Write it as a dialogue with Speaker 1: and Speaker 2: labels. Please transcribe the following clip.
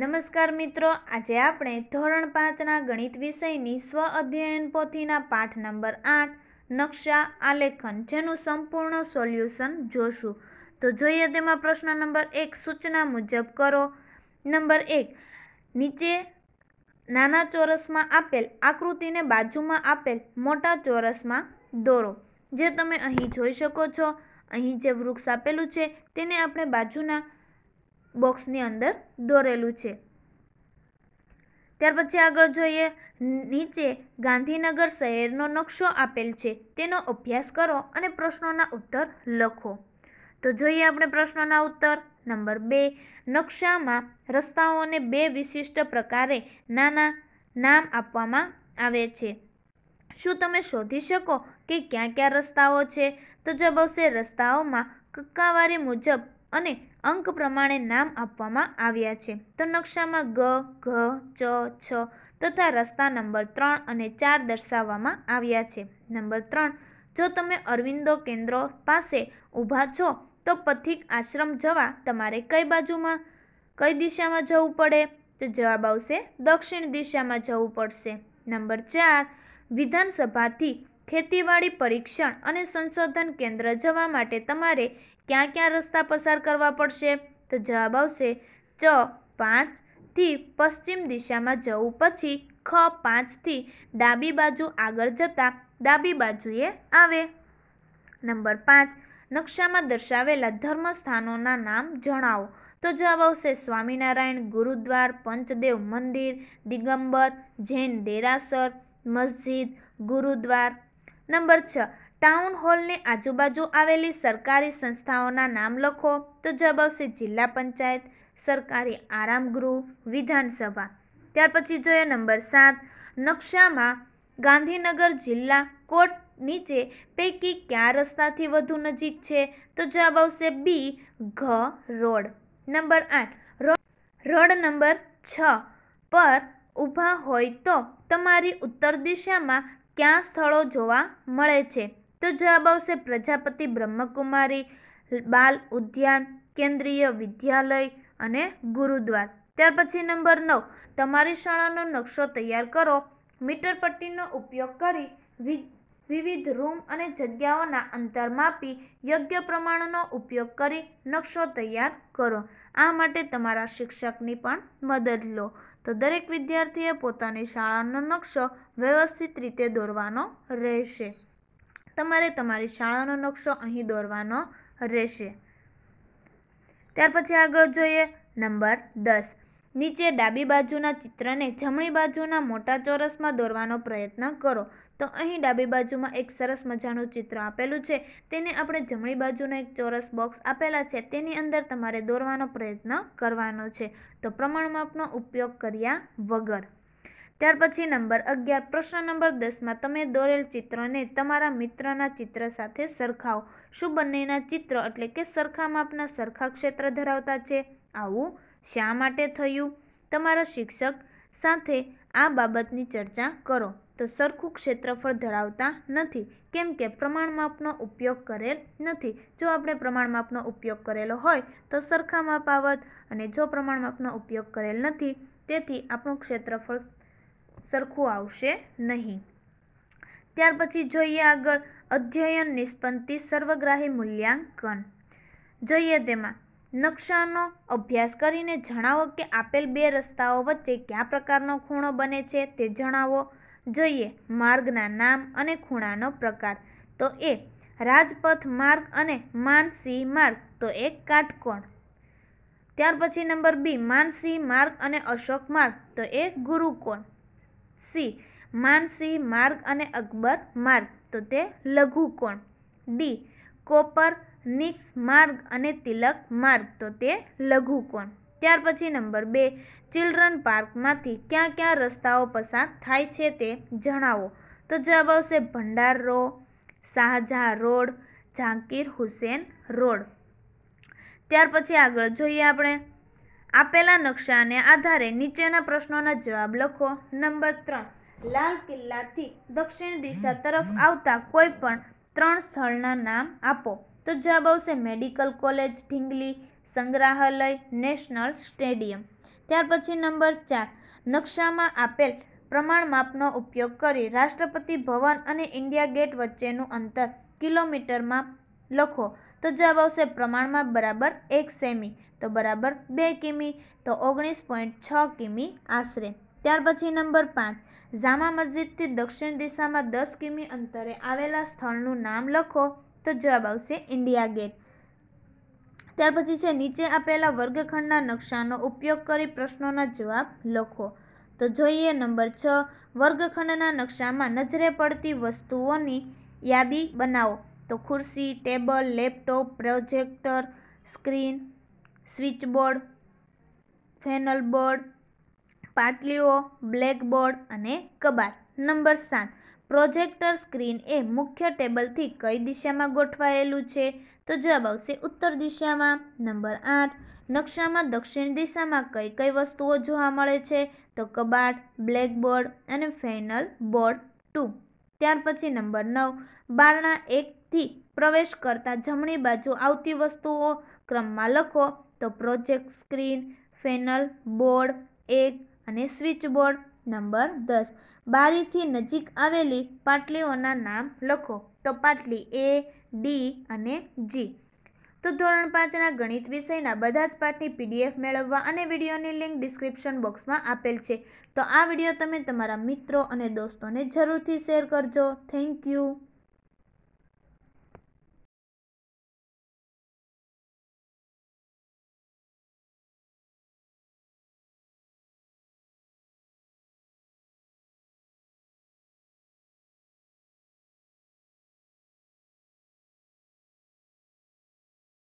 Speaker 1: નમસ્કાર મિત્રો આજે આપણે ધોરણ પાંચના ગણિત વિષયની સ્વ અધ્યયન પોથીના પાઠ નંબર આઠ નકશા આલેખન જેનું સંપૂર્ણ સોલ્યુશન જોશું તો જોઈએ તેમાં પ્રશ્ન નંબર એક સૂચના મુજબ કરો નંબર એક નીચે નાના ચોરસમાં આપેલ આકૃતિને બાજુમાં આપેલ મોટા ચોરસમાં દોરો જે તમે અહીં જોઈ શકો છો અહીં જે વૃક્ષ આપેલું છે તેને આપણે બાજુના બોક્સની અંદર દોરેલું છે ત્યાર પછી આગળ જોઈએ નીચે ગાંધીનગર શહેરનો નકશો આપેલ છે તેનો અભ્યાસ કરો અને પ્રશ્નોના ઉત્તર લખો તો જોઈએ આપણે પ્રશ્નોના ઉત્તર નંબર બે નકશામાં રસ્તાઓને બે વિશિષ્ટ પ્રકારે નાના નામ આપવામાં આવે છે શું તમે શોધી શકો કે ક્યાં ક્યાં રસ્તાઓ છે તો જવાબ આવશે રસ્તાઓમાં કક્કાવારી મુજબ અને અંક પ્રમાણે નામ આપવામાં આવ્યા છે તો નકશામાં ગ ઘ ચ છ તથા રસ્તા નંબર ત્રણ અને ચાર દર્શાવવામાં આવ્યા છે નંબર ત્રણ જો તમે અરવિંદો કેન્દ્રો પાસે ઊભા છો તો પથિક આશ્રમ જવા તમારે કઈ બાજુમાં કઈ દિશામાં જવું પડે તો જવાબ આવશે દક્ષિણ દિશામાં જવું પડશે નંબર ચાર વિધાનસભાથી ખેતીવાડી પરીક્ષણ અને સંશોધન કેન્દ્ર જવા માટે તમારે ક્યાં ક્યાં રસ્તા પસાર કરવા પડશે તો જવાબ આવશે ચ પાંચથી પશ્ચિમ દિશામાં જવું પછી ખ પાંચથી ડાબી બાજુ આગળ જતાં ડાબી બાજુએ આવે નંબર પાંચ નકશામાં દર્શાવેલા ધર્મ સ્થાનોના નામ જણાવો તો જવાબ આવશે સ્વામિનારાયણ ગુરુદ્વાર પંચદેવ મંદિર દિગંબર જૈન દેરાસર મસ્જિદ ગુરુદ્વાર નંબર છ ટાઉન હોલની આજુબાજુ આવેલી સરકારી સંસ્થાઓના નામ લખો તો જવાબ આવશે જિલ્લા પંચાયત સરકારી આરામગૃહ વિધાનસભા ત્યાર પછી જોઈએ નંબર સાત નકશામાં ગાંધીનગર જિલ્લા કોર્ટ નીચે પૈકી કયા રસ્તાથી વધુ નજીક છે તો જવાબ આવશે બી ઘ રોડ નંબર આઠ રોડ નંબર છ પર ઊભા હોય તો તમારી ઉત્તર દિશામાં ક્યાં સ્થળો જોવા મળે છે તો જવાબ આવશે પ્રજાપતિ બ્રહ્મકુમારી બાલ ઉદ્યાન કેન્દ્રીય વિદ્યાલય અને ગુરુદ્વાર ત્યાર પછી નંબર નવ તમારી શાળાનો નકશો તૈયાર કરો મીટર પટ્ટીનો ઉપયોગ કરી વિવિધ રૂમ અને જગ્યાઓના અંતર માપી યોગ્ય પ્રમાણનો ઉપયોગ કરી નકશો તૈયાર કરો આ માટે તમારા શિક્ષકની પણ મદદ લો તો દરેક વિદ્યાર્થીએ પોતાની શાળાનો નકશો વ્યવસ્થિત રીતે દોરવાનો રહેશે તમારે તમારી શાળાનો નકશો અહીં દોરવાનો રહેશે ત્યાર પછી આગળ જોઈએ નંબર દસ નીચે ડાબી બાજુના ચિત્રને જમણી બાજુના મોટા ચોરસમાં દોરવાનો પ્રયત્ન કરો તો અહીં ડાબી બાજુમાં એક સરસ મજાનું ચિત્ર આપેલું છે તેને આપણે જમણી બાજુના એક ચોરસ બોક્સ આપેલા છે તેની અંદર તમારે દોરવાનો પ્રયત્ન કરવાનો છે તો પ્રમાણ માપનો ઉપયોગ કર્યા વગર ત્યાર પછી નંબર અગિયાર પ્રશ્ન નંબર દસમાં તમે દોરેલ ચિત્રને તમારા મિત્રના ચિત્ર સાથે સરખાવો શું બંનેના ચિત્ર એટલે કે સરખા માપના સરખા ક્ષેત્ર ધરાવતા છે આવું શા માટે થયું તમારા શિક્ષક સાથે આ બાબતની ચર્ચા કરો તો સરખું ક્ષેત્રફળ ધરાવતા નથી કેમ કે પ્રમાણમાપનો ઉપયોગ કરેલ નથી જો આપણે પ્રમાણમાપનો ઉપયોગ કરેલો હોય તો સરખા માપ આવત અને જો પ્રમાણ માપનો ઉપયોગ કરેલ નથી તેથી આપણું ક્ષેત્રફળ સરખું આવશે નહીં ત્યાર પછી જોઈએ આગળ અધ્યયન નિષ્પત્તિ સર્વગ્રાહી મૂલ્યાંકન જોઈએ તેમાં નકશાનો અભ્યાસ કરીને જણાવો કે આપેલ બે રસ્તાઓ વચ્ચે કયા પ્રકારનો ખૂણો બને છે તે જણાવો જોઈએ માર્ગના નામ અને ખૂણાનો પ્રકાર તો એ રાજપથ માર્ગ અને માનસિંહ માર્ગ તો એ કાટકોણ ત્યાર પછી નંબર બી માનસિંહ માર્ગ અને અશોક માર્ગ તો એ ગુરુકોણ સી માનસિંહ માર્ગ અને અકબર માર્ગ તો તે લઘુ કોણ ડી કોપર નિક્સ માર્ગ અને તિલક માર્ગ તો તે લઘુ કોણ ત્યાર પછી નંબર બે ચિલ્ડ્રન પાર્કમાંથી ક્યાં ક્યાં રસ્તાઓ પસાર થાય છે તે જણાવો તો જવાબ આવશે ભંડાર રો શાહજહા રોડ ઝાકીર હુસેન રોડ ત્યાર પછી આગળ જોઈએ આપણે આપેલા નકશાને આધારે નીચેના પ્રશ્નોના જવાબ લખો નંબર ત્રણ લાલ કિલ્લાથી દક્ષિણ દિશા તરફ આવતા કોઈ પણ ત્રણ સ્થળના નામ આપો તો જવાબ આવશે મેડિકલ કોલેજ ઢીંગલી સંગ્રહાલય નેશનલ સ્ટેડિયમ ત્યાર પછી નંબર ચાર નકશામાં આપેલ પ્રમાણ માપનો ઉપયોગ કરી રાષ્ટ્રપતિ ભવન અને ઇન્ડિયા ગેટ વચ્ચેનું અંતર કિલોમીટરમાં લખો તો જવાબ આવશે પ્રમાણમાં બરાબર એક સેમી તો બરાબર બે કિમી તો ઓગણીસ પોઈન્ટ છ કિમી આશરે ત્યાર પછી નંબર પાંચ જામા મસ્જિદથી દક્ષિણ દિશામાં દસ કિમી અંતરે આવેલા સ્થળનું નામ લખો તો જવાબ આવશે ઇન્ડિયા ગેટ ત્યાર પછી છે નીચે આપેલા વર્ગખંડના નકશાનો ઉપયોગ કરી પ્રશ્નોના જવાબ લખો તો જોઈએ નંબર છ વર્ગખંડના નકશામાં નજરે પડતી વસ્તુઓની યાદી બનાવો તો ખુરશી table laptop projector screen switchboard panel board પાટલીઓ બ્લેકબોર્ડ અને કબાટ નંબર સાત પ્રોજેક્ટર સ્ક્રીન એ મુખ્ય ટેબલથી કઈ દિશામાં ગોઠવાયેલું છે તો જવાબ આવશે ઉત્તર દિશામાં નંબર આઠ નકશામાં દક્ષિણ દિશામાં કઈ કઈ વસ્તુઓ જોવા મળે છે તો કબાટ બ્લેકબોર્ડ અને ફેનલ બોર્ડ ટુ ત્યાર પછી નંબર નવ બારણા એક થી પ્રવેશ કરતા જમણી બાજુ આવતી વસ્તુઓ ક્રમમાં લખો તો પ્રોજેક્ટ સ્ક્રીન ફેનલ બોર્ડ એક અને સ્વિચ બોર્ડ નંબર દસ બારીથી નજીક આવેલી પાટલીઓના નામ લખો તો પાટલી એ ડી અને જી તો ધોરણ પાંચના ગણિત વિષયના બધા જ પાઠની પીડીએફ મેળવવા અને વિડીયોની લિંક ડિસ્ક્રિપ્શન બોક્સમાં આપેલ છે તો આ વિડીયો તમે તમારા મિત્રો અને દોસ્તોને જરૂરથી શેર કરજો થેન્ક યુ